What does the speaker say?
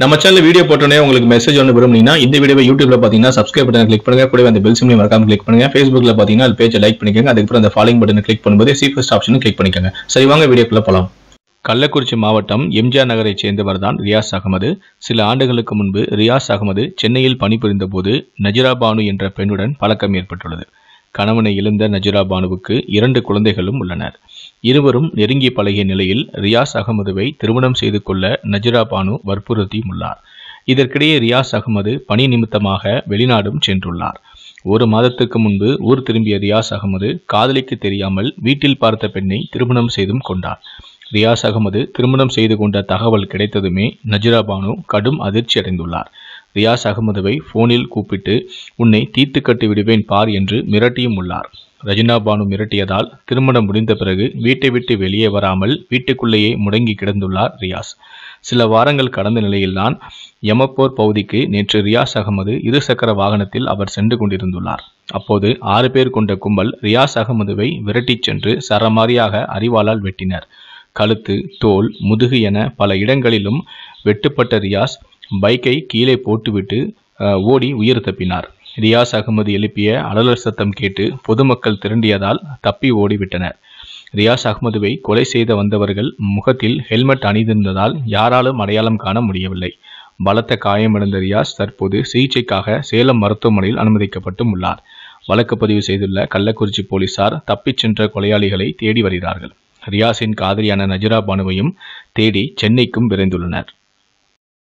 நம்ம channel video போட்டோன்னே உங்களுக்கு மெசேஜ் ஒன்று விரும்புனீங்கன்னா இந்த வீடியோ யூடியூப்ல பார்த்தீங்கன்னா சப்ஸ்கிரைப் பட்டன் கிளிக் பண்ணுங்க கூட அந்த பெல் சிம்லையும் மறக்காம கிளிக் பண்ணுங்க ஃபேஸ்புக்ல பார்த்தீங்கன்னா அது பேஜை லைக் பண்ணிக்கோங்க அதுக்கப்புறம் அந்த ஃபாலோ பட்டன் கிளிக் பண்ணும்போது சீஃபஸ்ட் ஆப்ஷன் கிளிக் பண்ணிக்கோங்க சரி வாங்க வீடியோக்குள்ள போலாம் கள்ளக்குறிச்சி மாவட்டம் எம்ஜிஆர் நகரை சேர்ந்தவர் தான் ரியாஸ் அகமது சில ஆண்டுகளுக்கு முன்பு ரியாஸ் அகமது சென்னையில் பணிபுரிந்த போது நஜிரா பானு என்ற பெண்ணுடன் பழக்கம் ஏற்பட்டுள்ளது கணவனை இழந்த நஜிரா பானுவுக்கு இரண்டு குழந்தைகளும் உள்ளனர் இருவரும் நெருங்கி பழகிய நிலையில் ரியாஸ் அகமதுவை திருமணம் செய்து கொள்ள நஜிரா பானு உள்ளார் இதற்கிடையே ரியாஸ் அகமது பணி நிமித்தமாக வெளிநாடும் சென்றுள்ளார் ஒரு மாதத்துக்கு முன்பு ஊர் திரும்பிய ரியாஸ் அகமது காதலிக்கு தெரியாமல் வீட்டில் பார்த்த பெண்ணை திருமணம் செய்தும் கொண்டார் ரியாஸ் அகமது திருமணம் செய்து கொண்ட தகவல் கிடைத்ததுமே நஜிரா பானு கடும் அதிர்ச்சி அடைந்துள்ளார் ரியாஸ் அகமதுவை போனில் கூப்பிட்டு உன்னை தீர்த்து கட்டி விடுவேன் பார் என்று மிரட்டியும் உள்ளார் ரஜினா பானு மிரட்டியதால் திருமணம் முடிந்த பிறகு வீட்டை விட்டு வெளியே வராமல் வீட்டுக்குள்ளேயே முடங்கி கிடந்துள்ளார் ரியாஸ் சில வாரங்கள் கடந்த நிலையில்தான் யமப்போர் பகுதிக்கு நேற்று ரியாஸ் அகமது இருசக்கர வாகனத்தில் அவர் சென்று கொண்டிருந்துள்ளார் அப்போது ஆறு பேர் கொண்ட கும்பல் ரியாஸ் அகமதுவை விரட்டிச் சென்று சரமாரியாக அறிவாளால் வெட்டினர் கழுத்து தோல் முதுகு என பல இடங்களிலும் வெட்டுப்பட்ட ரியாஸ் பைக்கை கீழே போட்டுவிட்டு ஓடி உயிர் தப்பினார் ரியாஸ் அகமது எழுப்பிய அலலர் சத்தம் கேட்டு பொதுமக்கள் திரண்டியதால் தப்பி ஓடிவிட்டனர் ரியாஸ் அகமதுவை கொலை செய்த வந்தவர்கள் முகத்தில் ஹெல்மெட் அணிந்திருந்ததால் யாராலும் அடையாளம் காண முடியவில்லை பலத்த காயமடைந்த ரியாஸ் தற்போது சிகிச்சைக்காக சேலம் மருத்துவமனையில் அனுமதிக்கப்பட்டும் உள்ளார் வழக்கு பதிவு செய்துள்ள கள்ளக்குறிச்சி போலீசார் தப்பிச் சென்ற கொலையாளிகளை தேடி வருகிறார்கள் ரியாஸின் காதலியான நஜிரா பானுவையும் தேடி சென்னைக்கும் விரைந்துள்ளனர்